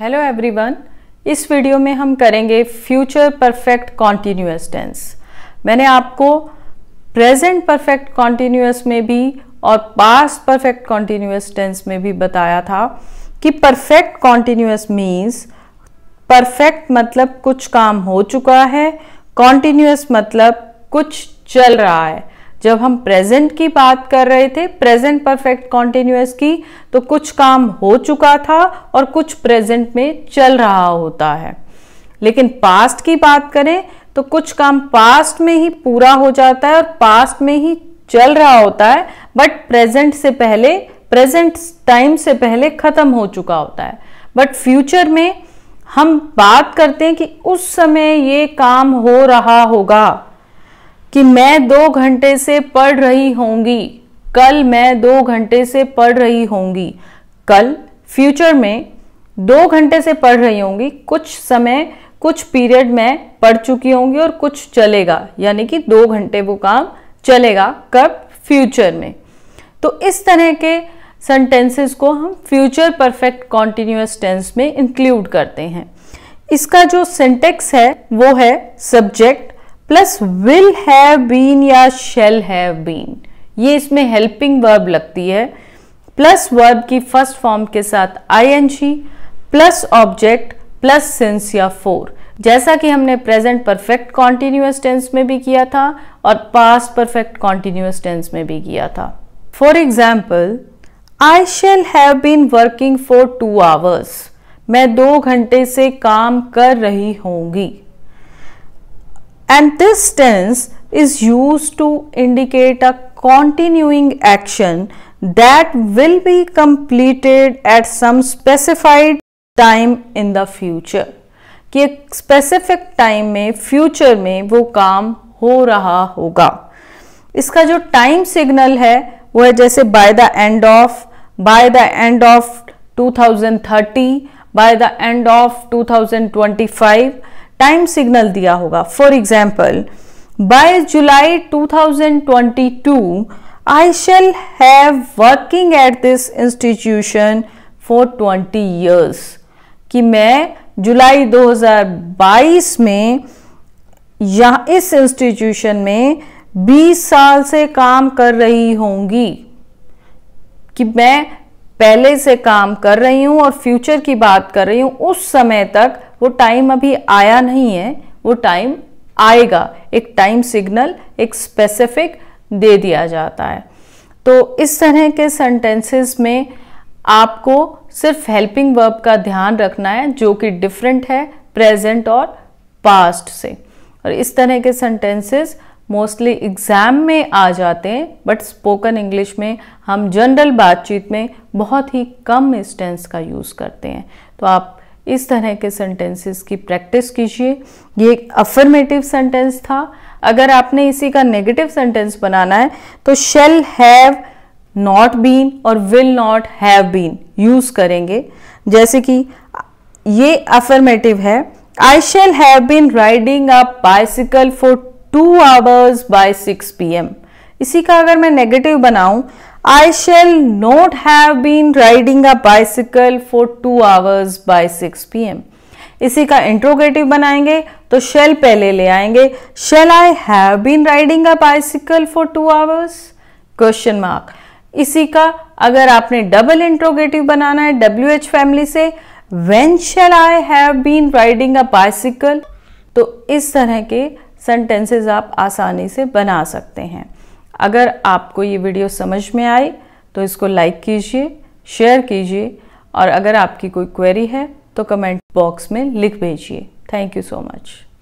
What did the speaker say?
Hello everyone इस video में हम करेंगे फ्यूचर परफेक्ट कॉन्टीन्यूस टेंस मैंने आपको प्रेजेंट परफेक्ट कॉन्टीन्यूस में भी और पास्ट परफेक्ट कॉन्टीन्यूस टेंस में भी बताया था कि परफेक्ट कॉन्टीन्यूअस मीन्स परफेक्ट मतलब कुछ काम हो चुका है कॉन्टीन्यूअस मतलब कुछ चल रहा है जब हम प्रेजेंट की बात कर रहे थे प्रेजेंट परफेक्ट कॉन्टिन्यूस की तो कुछ काम हो चुका था और कुछ प्रेजेंट में चल रहा होता है लेकिन पास्ट की बात करें तो कुछ काम पास्ट में ही पूरा हो जाता है और पास्ट में ही चल रहा होता है बट प्रेजेंट से पहले प्रेजेंट टाइम से पहले ख़त्म हो चुका होता है बट फ्यूचर में हम बात करते हैं कि उस समय ये काम हो रहा होगा कि मैं दो घंटे से पढ़ रही होंगी कल मैं दो घंटे से पढ़ रही होंगी कल फ्यूचर में दो घंटे से पढ़ रही होंगी कुछ समय कुछ पीरियड में पढ़ चुकी होंगी और कुछ चलेगा यानी कि दो घंटे वो काम चलेगा कब फ्यूचर में तो इस तरह के सेंटेंसेस को हम फ्यूचर परफेक्ट कॉन्टिन्यूस टेंस में इंक्लूड करते हैं इसका जो सेंटेक्स है वो है subject plus will have been या शेल हैव बीन ये इसमें हेल्पिंग वर्ब लगती है प्लस वर्ब की फर्स्ट फॉर्म के साथ I N G plus object plus since या फोर जैसा कि हमने प्रेजेंट परफेक्ट कॉन्टिन्यूस टेंस में भी किया था और पास्ट परफेक्ट कॉन्टिन्यूस टेंस में भी किया था for example I shall have been working for two hours मैं दो घंटे से काम कर रही होंगी and this tense is used to indicate a continuing action that will be completed at some specified time in the future ki एक specific time mein future mein wo kaam ho raha hoga iska jo time signal hai wo hai jaise by the end of by the end of 2030 by the end of 2025 time signal दिया होगा for example by July 2022 I shall have working at this institution for 20 years कि मैं जुलाई 2022 में या इस institution में 20 साल से काम कर रही होंगी कि मैं पहले से काम कर रही हूं और फ्यूचर की बात कर रही हूं उस समय तक वो टाइम अभी आया नहीं है वो टाइम आएगा एक टाइम सिग्नल एक स्पेसिफिक दे दिया जाता है तो इस तरह के सेंटेंसेस में आपको सिर्फ हेल्पिंग वर्ब का ध्यान रखना है जो कि डिफरेंट है प्रेजेंट और पास्ट से और इस तरह के सेंटेंसेस मोस्टली एग्ज़ाम में आ जाते हैं बट स्पोकन इंग्लिश में हम जनरल बातचीत में बहुत ही कम इस टेंस का यूज़ करते हैं तो आप इस तरह के सेंटेंसेस की प्रैक्टिस कीजिए ये एक अफर्मेटिव सेंटेंस था अगर आपने इसी का नेगेटिव सेंटेंस बनाना है तो शेल हैव नॉट बीन और will not have been use करेंगे जैसे कि ये अफर्मेटिव है I shall have been riding a bicycle for two hours by six P M इसी का अगर मैं नेगेटिव बनाऊं I shall not have been riding a bicycle for two hours by 6 pm. इसी का इंट्रोगेटिव बनाएंगे तो शेल पहले ले आएंगे shall I have been riding a bicycle for two hours question mark इसी का अगर आपने डबल इंट्रोगेटिव बनाना है डब्ल्यू एच फैमिली से when shall I have been riding a bicycle तो इस तरह के सेंटेंसेज आप आसानी से बना सकते हैं अगर आपको ये वीडियो समझ में आई तो इसको लाइक कीजिए शेयर कीजिए और अगर आपकी कोई क्वेरी है तो कमेंट बॉक्स में लिख भेजिए थैंक यू सो मच